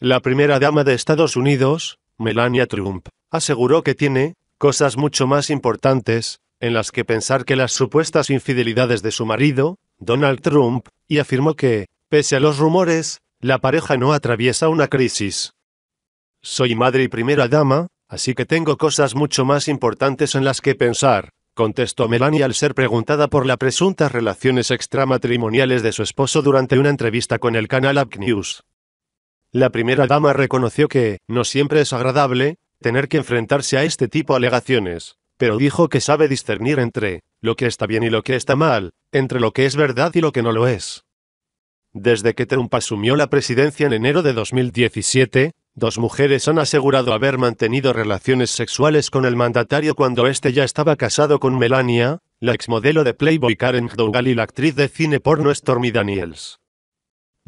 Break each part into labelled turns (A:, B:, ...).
A: La primera dama de Estados Unidos, Melania Trump, aseguró que tiene cosas mucho más importantes en las que pensar que las supuestas infidelidades de su marido, Donald Trump, y afirmó que, pese a los rumores, la pareja no atraviesa una crisis. Soy madre y primera dama, así que tengo cosas mucho más importantes en las que pensar, contestó Melania al ser preguntada por las presuntas relaciones extramatrimoniales de su esposo durante una entrevista con el canal Up News. La primera dama reconoció que, no siempre es agradable, tener que enfrentarse a este tipo de alegaciones, pero dijo que sabe discernir entre lo que está bien y lo que está mal, entre lo que es verdad y lo que no lo es. Desde que Trump asumió la presidencia en enero de 2017, dos mujeres han asegurado haber mantenido relaciones sexuales con el mandatario cuando éste ya estaba casado con Melania, la exmodelo de Playboy Karen Dougal y la actriz de cine porno Stormy Daniels.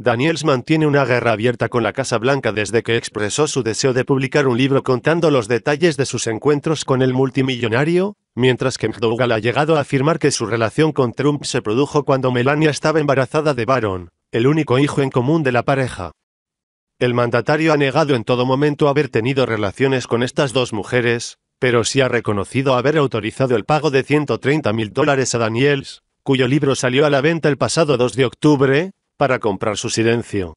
A: Daniels mantiene una guerra abierta con la Casa Blanca desde que expresó su deseo de publicar un libro contando los detalles de sus encuentros con el multimillonario, mientras que McDougall ha llegado a afirmar que su relación con Trump se produjo cuando Melania estaba embarazada de Baron, el único hijo en común de la pareja. El mandatario ha negado en todo momento haber tenido relaciones con estas dos mujeres, pero sí ha reconocido haber autorizado el pago de 130 mil dólares a Daniels, cuyo libro salió a la venta el pasado 2 de octubre, para comprar su silencio.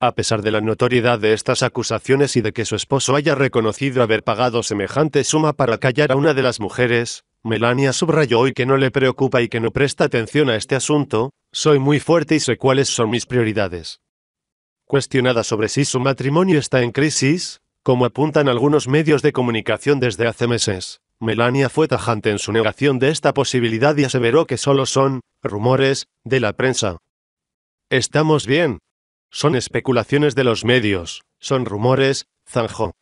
A: A pesar de la notoriedad de estas acusaciones y de que su esposo haya reconocido haber pagado semejante suma para callar a una de las mujeres, Melania subrayó hoy que no le preocupa y que no presta atención a este asunto, soy muy fuerte y sé cuáles son mis prioridades. Cuestionada sobre si su matrimonio está en crisis, como apuntan algunos medios de comunicación desde hace meses, Melania fue tajante en su negación de esta posibilidad y aseveró que solo son rumores de la prensa. Estamos bien. Son especulaciones de los medios, son rumores, zanjó.